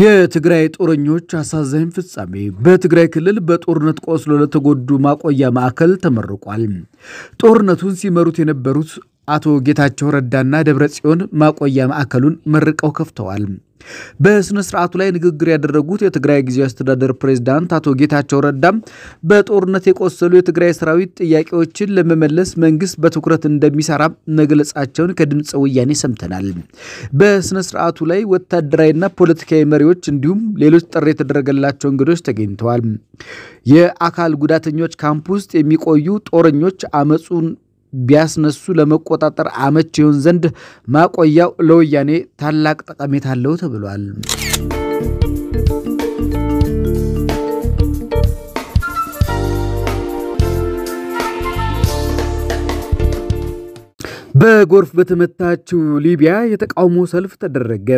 የትግራይ ጦረኞች አሳዛኝ ፍጻሜ። በትግራይ ክልል በጦርነት ቆስሎ ለተጎዱ ማቆያ ማዕከል ተመርቋል። ጦርነቱን ሲመሩት የነበሩት አቶ ጌታቸው ረዳና ደብረ ጽዮን ማቆያ ማዕከሉን መርቀው ከፍተዋል። በስነ ስርዓቱ ላይ ንግግር ያደረጉት የትግራይ ጊዜያዊ አስተዳደር ፕሬዝዳንት አቶ ጌታቸው ረዳም በጦርነት የቆሰሉ የትግራይ ሰራዊት ጥያቄዎችን ለመመለስ መንግስት በትኩረት እንደሚሰራ መግለጻቸውን ከድምፀ ወያኔ ሰምተናል። በስነ ስርዓቱ ላይ ወታደራዊና ፖለቲካዊ መሪዎች እንዲሁም ሌሎች ጥሪ የተደረገላቸው እንግዶች ተገኝተዋል። የአካል ጉዳተኞች ካምፕ ውስጥ የሚቆዩ ጦረኞች አመፁን ቢያስነሱ ለመቆጣጠር አመች ይሆን ዘንድ ማቆያው ለወያኔ ታላቅ ጠቀሜታ አለው ተብሏል። በጎርፍ በተመታችው ሊቢያ የተቃውሞ ሰልፍ ተደረገ።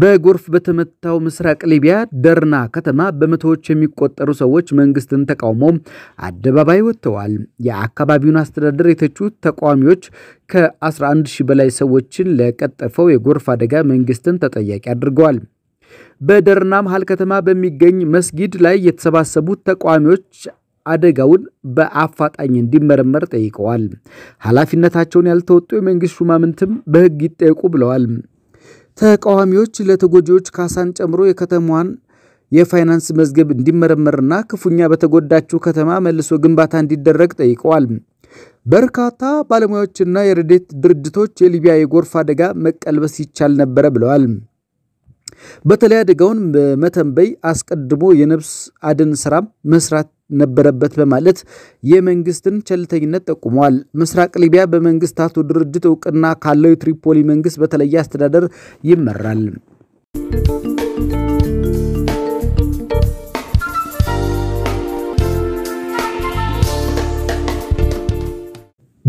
በጎርፍ በተመታው ምስራቅ ሊቢያ ደርና ከተማ በመቶዎች የሚቆጠሩ ሰዎች መንግስትን ተቃውሞ አደባባይ ወጥተዋል። የአካባቢውን አስተዳደር የተቹት ተቃዋሚዎች ከ11 ሺህ በላይ ሰዎችን ለቀጠፈው የጎርፍ አደጋ መንግስትን ተጠያቂ አድርገዋል። በደርና መሃል ከተማ በሚገኝ መስጊድ ላይ የተሰባሰቡት ተቃዋሚዎች አደጋውን በአፋጣኝ እንዲመረመር ጠይቀዋል። ኃላፊነታቸውን ያልተወጡ የመንግስት ሹማምንትም በሕግ ይጠየቁ ብለዋል። ተቃዋሚዎች ለተጎጂዎች ካሳን ጨምሮ የከተማዋን የፋይናንስ መዝገብ እንዲመረመርና ክፉኛ በተጎዳችው ከተማ መልሶ ግንባታ እንዲደረግ ጠይቀዋል። በርካታ ባለሙያዎችና የረዴት ድርጅቶች የሊቢያ የጎርፍ አደጋ መቀልበስ ይቻል ነበረ ብለዋል። በተለይ አደጋውን በመተንበይ አስቀድሞ የነብስ አድን ስራ መስራት ነበረበት በማለት የመንግስትን ቸልተኝነት ጠቁመዋል። ምስራቅ ሊቢያ በመንግስታቱ ድርጅት እውቅና ካለው የትሪፖሊ መንግስት በተለየ አስተዳደር ይመራል።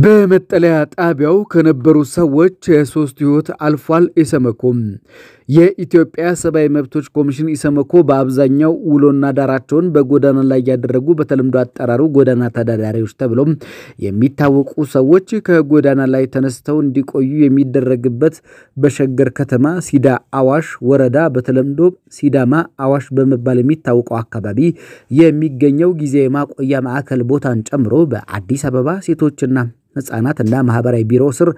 በመጠለያ ጣቢያው ከነበሩ ሰዎች የሶስት ህይወት አልፏል። ኢሰመኮም የኢትዮጵያ ሰብአዊ መብቶች ኮሚሽን ኢሰመኮ በአብዛኛው ውሎና ዳራቸውን በጎዳና ላይ ያደረጉ በተለምዶ አጠራሩ ጎዳና ተዳዳሪዎች ተብለው የሚታወቁ ሰዎች ከጎዳና ላይ ተነስተው እንዲቆዩ የሚደረግበት በሸገር ከተማ ሲዳ አዋሽ ወረዳ በተለምዶ ሲዳማ አዋሽ በመባል የሚታወቀው አካባቢ የሚገኘው ጊዜ ማቆያ ማዕከል ቦታን ጨምሮ በአዲስ አበባ ሴቶችና ህጻናት እና ማህበራዊ ቢሮ ስር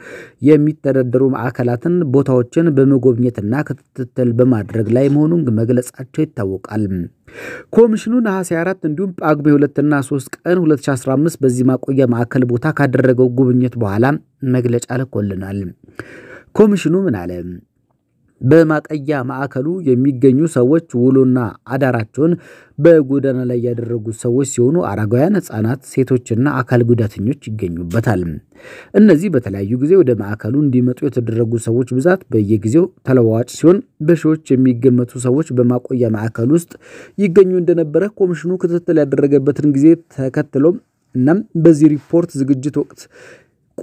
የሚተዳደሩ ማዕከላትን ቦታዎችን በመጎብኘትና ክትትል በማድረግ ላይ መሆኑን መግለጻቸው ይታወቃል። ኮሚሽኑ ነሐሴ 4 እንዲሁም ጳጉሜ 2ና 3 ቀን 2015 በዚህ ማቆያ ማዕከል ቦታ ካደረገው ጉብኝት በኋላ መግለጫ ልኮልናል። ኮሚሽኑ ምን አለ? በማጠያ ማዕከሉ የሚገኙ ሰዎች ውሎና አዳራቸውን በጎዳና ላይ ያደረጉ ሰዎች ሲሆኑ አረጋውያን፣ ህጻናት ሴቶችና አካል ጉዳተኞች ይገኙበታል። እነዚህ በተለያዩ ጊዜ ወደ ማዕከሉ እንዲመጡ የተደረጉ ሰዎች ብዛት በየጊዜው ተለዋዋጭ ሲሆን በሺዎች የሚገመቱ ሰዎች በማቆያ ማዕከል ውስጥ ይገኙ እንደነበረ ኮሚሽኑ ክትትል ያደረገበትን ጊዜ ተከትሎም እናም በዚህ ሪፖርት ዝግጅት ወቅት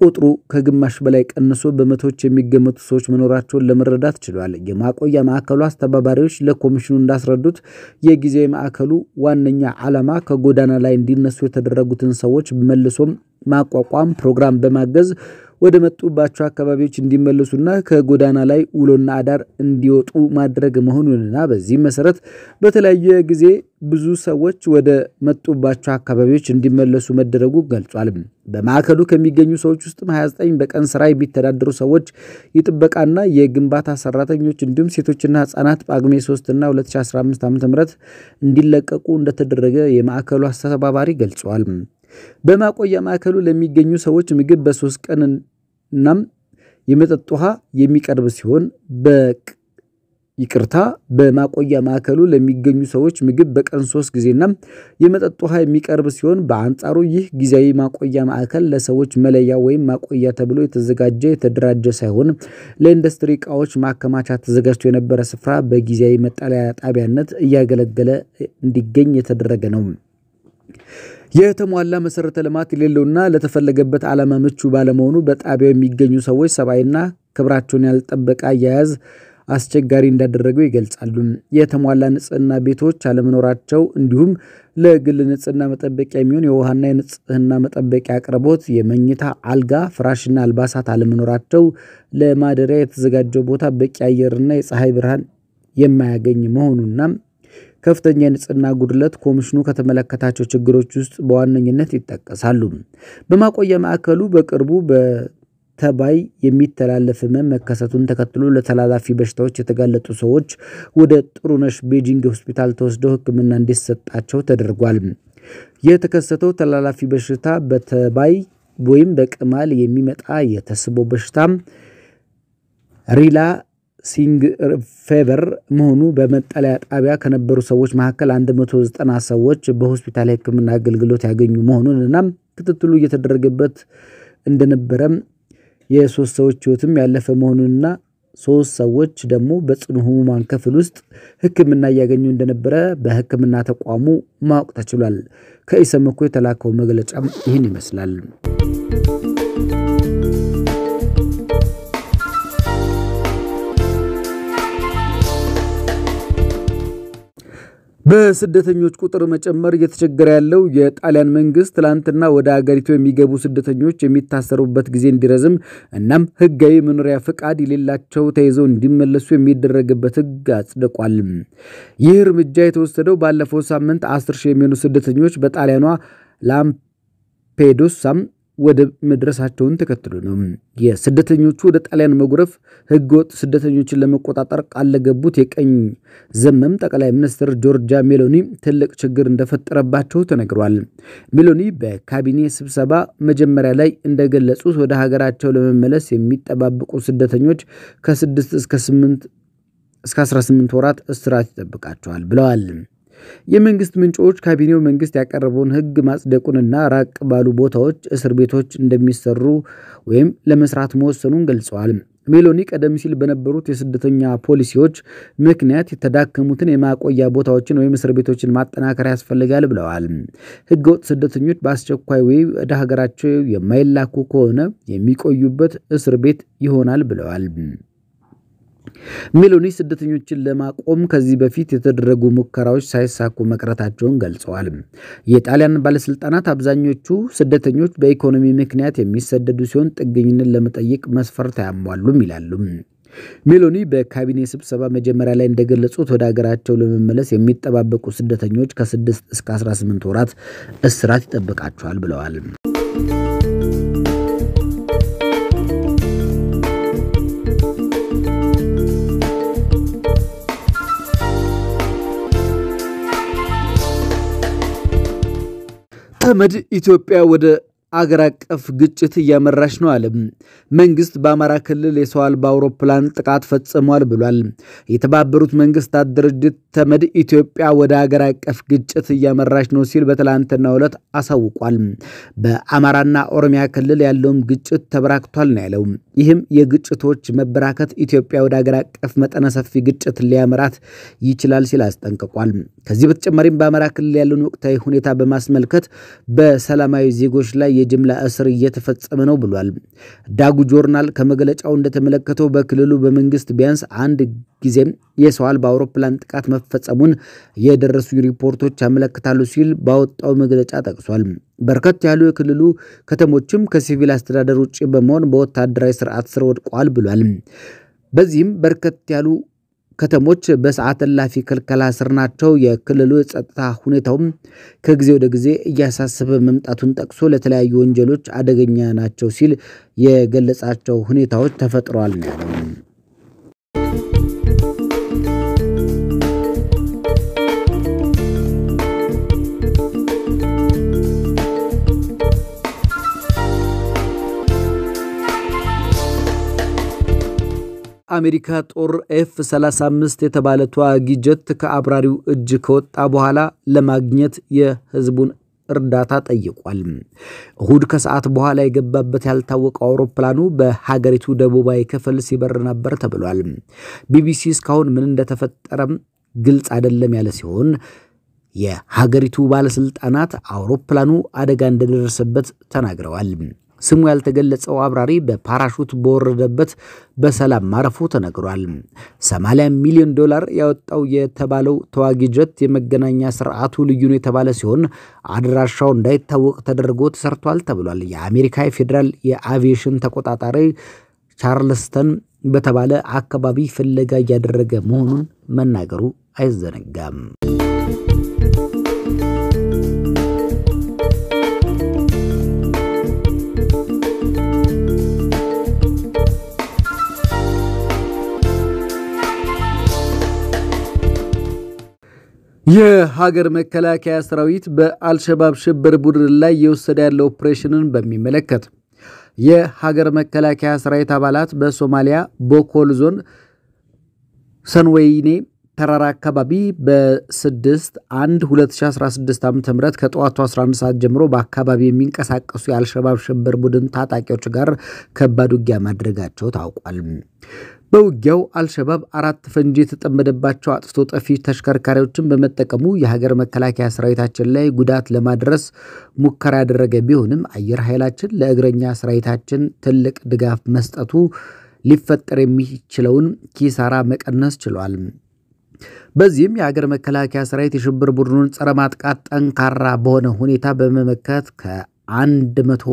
ቁጥሩ ከግማሽ በላይ ቀንሶ በመቶዎች የሚገመቱ ሰዎች መኖራቸውን ለመረዳት ችሏል። የማቆያ ማዕከሉ አስተባባሪዎች ለኮሚሽኑ እንዳስረዱት የጊዜያዊ ማዕከሉ ዋነኛ ዓላማ ከጎዳና ላይ እንዲነሱ የተደረጉትን ሰዎች መልሶም ማቋቋም ፕሮግራም በማገዝ ወደ መጡባቸው አካባቢዎች እንዲመለሱና ከጎዳና ላይ ውሎና አዳር እንዲወጡ ማድረግ መሆኑንና በዚህም መሰረት በተለያየ ጊዜ ብዙ ሰዎች ወደ መጡባቸው አካባቢዎች እንዲመለሱ መደረጉ ገልጿል። በማዕከሉ ከሚገኙ ሰዎች ውስጥም 29 በቀን ስራ የሚተዳደሩ ሰዎች፣ የጥበቃና የግንባታ ሰራተኞች እንዲሁም ሴቶችና ህጻናት ጳጉሜ 3 እና 2015 ዓ ም እንዲለቀቁ እንደተደረገ የማዕከሉ አስተባባሪ ገልጸዋል። በማቆያ ማዕከሉ ለሚገኙ ሰዎች ምግብ በሶስት ቀን የመጠጥ ውሃ የሚቀርብ ሲሆን ይቅርታ በማቆያ ማዕከሉ ለሚገኙ ሰዎች ምግብ በቀን ሶስት ጊዜና የመጠጥ ውሃ የሚቀርብ ሲሆን በአንጻሩ ይህ ጊዜያዊ ማቆያ ማዕከል ለሰዎች መለያ ወይም ማቆያ ተብሎ የተዘጋጀ የተደራጀ ሳይሆን ለኢንዱስትሪ እቃዎች ማከማቻ ተዘጋጅቶ የነበረ ስፍራ በጊዜያዊ መጠለያ ጣቢያነት እያገለገለ እንዲገኝ የተደረገ ነው። የተሟላ መሰረተ ልማት የሌለውና ለተፈለገበት ዓላማ ምቹ ባለመሆኑ በጣቢያው የሚገኙ ሰዎች ሰብአዊና ክብራቸውን ያልጠበቀ አያያዝ አስቸጋሪ እንዳደረገው ይገልጻሉ። የተሟላ ንጽህና ቤቶች አለመኖራቸው እንዲሁም ለግል ንጽህና መጠበቂያ የሚሆን የውሃና የንጽህና መጠበቂያ አቅርቦት፣ የመኝታ አልጋ፣ ፍራሽና አልባሳት አለመኖራቸው፣ ለማደሪያ የተዘጋጀው ቦታ በቂ አየርና የፀሐይ ብርሃን የማያገኝ መሆኑና ከፍተኛ የንጽህና ጉድለት ኮሚሽኑ ከተመለከታቸው ችግሮች ውስጥ በዋነኝነት ይጠቀሳሉ። በማቆያ ማዕከሉ በቅርቡ በተባይ የሚተላለፍ ህመም መከሰቱን ተከትሎ ለተላላፊ በሽታዎች የተጋለጡ ሰዎች ወደ ጥሩነሽ ቤጂንግ ሆስፒታል ተወስደው ሕክምና እንዲሰጣቸው ተደርጓል። የተከሰተው ተላላፊ በሽታ በተባይ ወይም በቅማል የሚመጣ የተስቦ በሽታ ሪላ ሲንግ ፌቨር መሆኑ በመጠለያ ጣቢያ ከነበሩ ሰዎች መካከል 190 ሰዎች በሆስፒታል የሕክምና አገልግሎት ያገኙ መሆኑን እና ክትትሉ እየተደረገበት እንደነበረ የሶስት ሰዎች ህይወትም ያለፈ መሆኑንና ሶስት ሰዎች ደግሞ በጽኑ ህሙማን ክፍል ውስጥ ህክምና እያገኙ እንደነበረ በህክምና ተቋሙ ማወቅ ተችሏል። ከኢሰመኮ የተላከው መግለጫም ይህን ይመስላል። በስደተኞች ቁጥር መጨመር እየተቸገረ ያለው የጣሊያን መንግስት ትላንትና ወደ አገሪቱ የሚገቡ ስደተኞች የሚታሰሩበት ጊዜ እንዲረዝም እናም ህጋዊ መኖሪያ ፈቃድ የሌላቸው ተይዘው እንዲመለሱ የሚደረግበት ህግ አጽድቋል። ይህ እርምጃ የተወሰደው ባለፈው ሳምንት አስር ሺህ የሚሆኑ ስደተኞች በጣሊያኗ ላምፔዱሳም ወደብ መድረሳቸውን ተከትሎ ነው። የስደተኞቹ ወደ ጣሊያን መጉረፍ ህገወጥ ስደተኞችን ለመቆጣጠር ቃል ለገቡት የቀኝ ዘመም ጠቅላይ ሚኒስትር ጆርጃ ሜሎኒ ትልቅ ችግር እንደፈጠረባቸው ተነግሯል። ሜሎኒ በካቢኔ ስብሰባ መጀመሪያ ላይ እንደገለጹት ወደ ሀገራቸው ለመመለስ የሚጠባበቁ ስደተኞች ከስድስት እስከ ስምንት እስከ 18 ወራት እስራት ይጠብቃቸዋል ብለዋል። የመንግስት ምንጮች ካቢኔው መንግስት ያቀረበውን ህግ ማጽደቁንና ራቅ ባሉ ቦታዎች እስር ቤቶች እንደሚሰሩ ወይም ለመስራት መወሰኑን ገልጸዋል። ሜሎኒ ቀደም ሲል በነበሩት የስደተኛ ፖሊሲዎች ምክንያት የተዳከሙትን የማቆያ ቦታዎችን ወይም እስር ቤቶችን ማጠናከር ያስፈልጋል ብለዋል። ህገወጥ ስደተኞች በአስቸኳይ ወይ ወደ ሀገራቸው የማይላኩ ከሆነ የሚቆዩበት እስር ቤት ይሆናል ብለዋል። ሜሎኒ ስደተኞችን ለማቆም ከዚህ በፊት የተደረጉ ሙከራዎች ሳይሳኩ መቅረታቸውን ገልጸዋል። የጣሊያን ባለስልጣናት አብዛኞቹ ስደተኞች በኢኮኖሚ ምክንያት የሚሰደዱ ሲሆን ጥገኝነት ለመጠየቅ መስፈርት አያሟሉም ይላሉ። ሜሎኒ በካቢኔ ስብሰባ መጀመሪያ ላይ እንደገለጹት ወደ ሀገራቸው ለመመለስ የሚጠባበቁ ስደተኞች ከ6 እስከ 18 ወራት እስራት ይጠብቃቸዋል ብለዋል። ተመድ ኢትዮጵያ ወደ አገር አቀፍ ግጭት እያመራች ነው አለ። መንግስት በአማራ ክልል የሰው አልባ አውሮፕላን ጥቃት ፈጽሟል ብሏል። የተባበሩት መንግስታት ድርጅት ተመድ ኢትዮጵያ ወደ አገር አቀፍ ግጭት እያመራች ነው ሲል በትላንትናው ዕለት አሳውቋል። በአማራና ኦሮሚያ ክልል ያለውም ግጭት ተበራክቷል ነው ያለው። ይህም የግጭቶች መበራከት ኢትዮጵያ ወደ አገር አቀፍ መጠነ ሰፊ ግጭት ሊያመራት ይችላል ሲል አስጠንቅቋል። ከዚህ በተጨማሪም በአማራ ክልል ያለውን ወቅታዊ ሁኔታ በማስመልከት በሰላማዊ ዜጎች ላይ የጅምላ እስር እየተፈጸመ ነው ብሏል። ዳጉ ጆርናል ከመግለጫው እንደተመለከተው በክልሉ በመንግስት ቢያንስ አንድ ጊዜም የሰው አልባ አውሮፕላን ጥቃት መፈጸሙን የደረሱ ሪፖርቶች ያመለክታሉ ሲል ባወጣው መግለጫ ጠቅሷል። በርከት ያሉ የክልሉ ከተሞችም ከሲቪል አስተዳደር ውጭ በመሆን በወታደራዊ ስርዓት ስር ወድቋል ብሏል። በዚህም በርከት ያሉ ከተሞች በሰዓት እላፊ ክልከላ ስር ናቸው። የክልሉ የጸጥታ ሁኔታውም ከጊዜ ወደ ጊዜ እያሳሰበ መምጣቱን ጠቅሶ ለተለያዩ ወንጀሎች አደገኛ ናቸው ሲል የገለጻቸው ሁኔታዎች ተፈጥረዋል ነው ያለው። የአሜሪካ ጦር ኤፍ 35 የተባለ ተዋጊ ጀት ከአብራሪው እጅ ከወጣ በኋላ ለማግኘት የህዝቡን እርዳታ ጠይቋል። እሁድ ከሰዓት በኋላ የገባበት ያልታወቀው አውሮፕላኑ በሀገሪቱ ደቡባዊ ክፍል ሲበር ነበር ተብሏል። ቢቢሲ እስካሁን ምን እንደተፈጠረም ግልጽ አይደለም ያለ ሲሆን የሀገሪቱ ባለስልጣናት አውሮፕላኑ አደጋ እንደደረሰበት ተናግረዋል። ስሙ ያልተገለጸው አብራሪ በፓራሹት በወረደበት በሰላም ማረፉ ተነግሯል። 80 ሚሊዮን ዶላር ያወጣው የተባለው ተዋጊ ጀት የመገናኛ ስርዓቱ ልዩ ነው የተባለ ሲሆን አድራሻው እንዳይታወቅ ተደርጎ ተሰርቷል ተብሏል። የአሜሪካ የፌዴራል የአቪዬሽን ተቆጣጣሪ ቻርልስተን በተባለ አካባቢ ፍለጋ እያደረገ መሆኑን መናገሩ አይዘነጋም። የሀገር መከላከያ ሰራዊት በአልሸባብ ሽብር ቡድን ላይ እየወሰደ ያለው ኦፕሬሽንን በሚመለከት የሀገር መከላከያ ሰራዊት አባላት በሶማሊያ ቦኮል ዞን ሰንወይኔ ተራራ አካባቢ በ6 1 2016 ዓ ም ከጠዋቱ 11 ሰዓት ጀምሮ በአካባቢ የሚንቀሳቀሱ የአልሸባብ ሽብር ቡድን ታጣቂዎች ጋር ከባድ ውጊያ ማድረጋቸው ታውቋል። በውጊያው አልሸባብ አራት ፈንጂ የተጠመደባቸው አጥፍቶ ጠፊ ተሽከርካሪዎችን በመጠቀሙ የሀገር መከላከያ ሰራዊታችን ላይ ጉዳት ለማድረስ ሙከራ ያደረገ ቢሆንም አየር ኃይላችን ለእግረኛ ሰራዊታችን ትልቅ ድጋፍ መስጠቱ ሊፈጠር የሚችለውን ኪሳራ መቀነስ ችሏል። በዚህም የሀገር መከላከያ ሰራዊት የሽብር ቡድኑን ጸረ ማጥቃት ጠንካራ በሆነ ሁኔታ በመመከት ከአንድ መቶ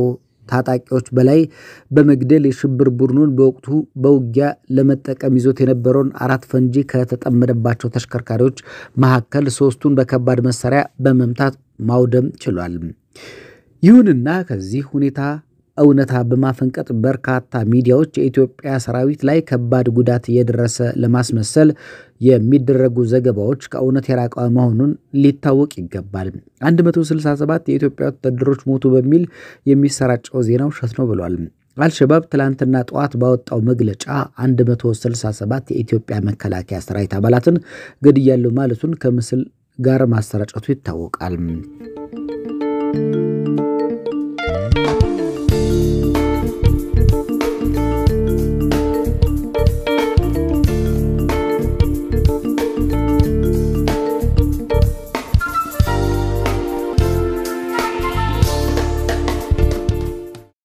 ታጣቂዎች በላይ በመግደል የሽብር ቡድኑን በወቅቱ በውጊያ ለመጠቀም ይዞት የነበረውን አራት ፈንጂ ከተጠመደባቸው ተሽከርካሪዎች መካከል ሶስቱን በከባድ መሳሪያ በመምታት ማውደም ችሏል። ይሁንና ከዚህ ሁኔታ እውነታ በማፈንቀጥ በርካታ ሚዲያዎች የኢትዮጵያ ሰራዊት ላይ ከባድ ጉዳት የደረሰ ለማስመሰል የሚደረጉ ዘገባዎች ከእውነት የራቀ መሆኑን ሊታወቅ ይገባል። 167 የኢትዮጵያ ወታደሮች ሞቱ በሚል የሚሰራጨው ዜናው ሸት ነው ብሏል። አልሸባብ ትላንትና ጠዋት ባወጣው መግለጫ 167 የኢትዮጵያ መከላከያ ሰራዊት አባላትን ገድያለሁ ማለቱን ከምስል ጋር ማሰራጨቱ ይታወቃል።